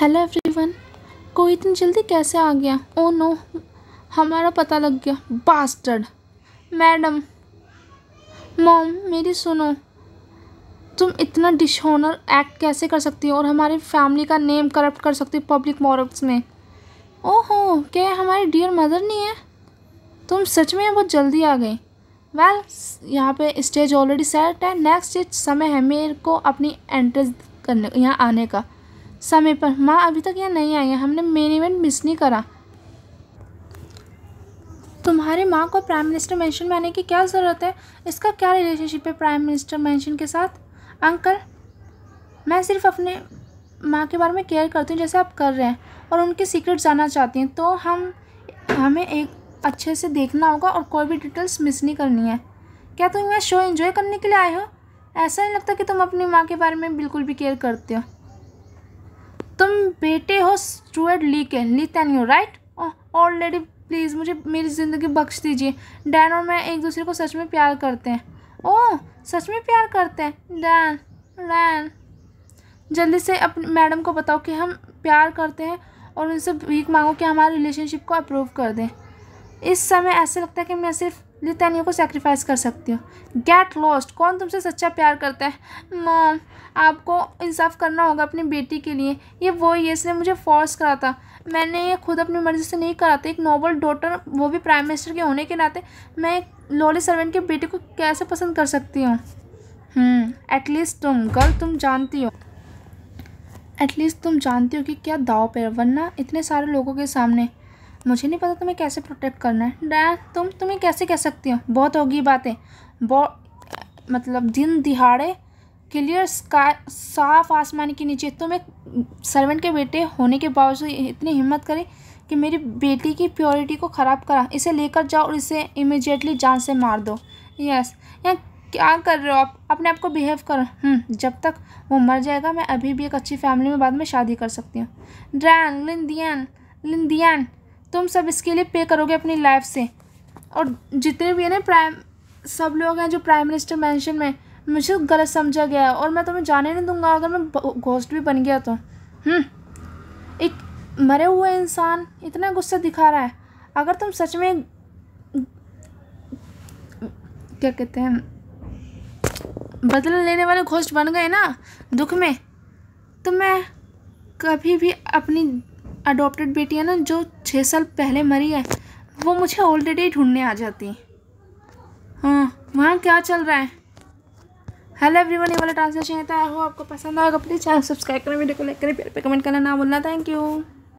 hello everyone कोई इतनी जल्दी कैसे आ गया ओ oh नो हमारा पता लग गया बास्टर्ड मैडम मॉम मेरी सुनो तुम इतना डिशोनर एक्ट कैसे कर सकती हो और हमारी फैमिली का नेम करप्ट कर सकती हो पब्लिक मॉरल्स में ओहो क्या हमारी डियर मदर नहीं है तुम सच में बहुत जल्दी आ गई वेल well, यहाँ पे स्टेज ऑलरेडी सेट है नेक्स्ट समय है मेरे को अपनी एंट्रेंस करने यहाँ आने का समय पर माँ अभी तक यहाँ नहीं आई है हमने मेन इवेंट मिस नहीं करा तुम्हारी माँ को प्राइम मिनिस्टर मेंशन में आने की क्या ज़रूरत है इसका क्या रिलेशनशिप है प्राइम मिनिस्टर मेंशन के साथ अंकल मैं सिर्फ अपने माँ के बारे में केयर करती हूँ जैसे आप कर रहे हैं और उनके सीक्रेट जानना चाहती हैं तो हम हमें एक अच्छे से देखना होगा और कोई भी डिटेल्स मिस नहीं करनी है क्या तुम यहाँ शो इन्जॉय करने के लिए आए हो ऐसा नहीं लगता कि तुम अपनी माँ के बारे में बिल्कुल भी केयर करते हो तुम बेटे हो स्टूअर्ट ली के ली तैन यू राइट ऑलरेडी प्लीज़ मुझे मेरी ज़िंदगी बख्श दीजिए डैन और मैं एक दूसरे को सच में प्यार करते हैं ओह oh, सच में प्यार करते हैं डैन डैन जल्दी से अपने मैडम को बताओ कि हम प्यार करते हैं और उनसे भीख मांगो कि हमारे रिलेशनशिप को अप्रूव कर दें इस समय ऐसा लगता है कि मैं सिर्फ नितानिया को सेक्रीफाइस कर सकती हो गेट लॉस्ट कौन तुमसे सच्चा प्यार करता है मॉम आपको इंसाफ करना होगा अपनी बेटी के लिए ये वो ही है इसने मुझे फोर्स करा था मैंने ये खुद अपनी मर्ज़ी से नहीं करा था एक नोबल डॉटर वो भी प्राइम मिनिस्टर के होने के नाते मैं एक लॉली सर्वेंट के बेटे को कैसे पसंद कर सकती हूँ एटलीस्ट hmm, तुम गर्ल तुम जानती हो एटलीस्ट तुम जानती हो कि क्या दाव पे वरना इतने सारे लोगों के सामने मुझे नहीं पता तुम्हें कैसे प्रोटेक्ट करना है डैन तुम तुम्हें कैसे कह सकती हो बहुत होगी बातें बहुत मतलब दिन दिहाड़े क्लियर स्काई साफ आसमान के नीचे तुम एक सर्वेंट के बेटे होने के बावजूद इतनी हिम्मत करें कि मेरी बेटी की प्योरिटी को ख़राब करा इसे लेकर जाओ और इसे इमिजिएटली जान से मार दो यस या क्या कर रहे हो आप अपने आप को बिहेव करो हम्म, जब तक वो मर जाएगा मैं अभी भी एक अच्छी फैमिली में बाद में शादी कर सकती हूँ ड्रैन लिंदियन लिंदियन तुम सब इसके लिए पे करोगे अपनी लाइफ से और जितने भी है ना प्राइम सब लोग हैं जो प्राइम मिनिस्टर मैंशन में मुझे गलत समझा गया है और मैं तुम्हें जाने नहीं दूंगा अगर मैं घोस्ट भी बन गया तो हम्म, एक मरे हुए इंसान इतना गुस्सा दिखा रहा है अगर तुम सच में क्या कहते हैं बदला लेने वाले घोष्ट बन गए ना दुख में तो मैं कभी भी अपनी अडोप्टेड बेटी है ना जो छः साल पहले मरी है वो मुझे ऑलरेडी ढूंढने आ जाती हाँ वहाँ क्या चल रहा है हेलो एवरीवन ये वाला ट्रांसलेशन है तो आई हो आपको पसंद आएगा प्लीज़ चैनल सब्सक्राइब करें वीडियो को लाइक करें प्यार पे कमेंट करना ना बोलना थैंक यू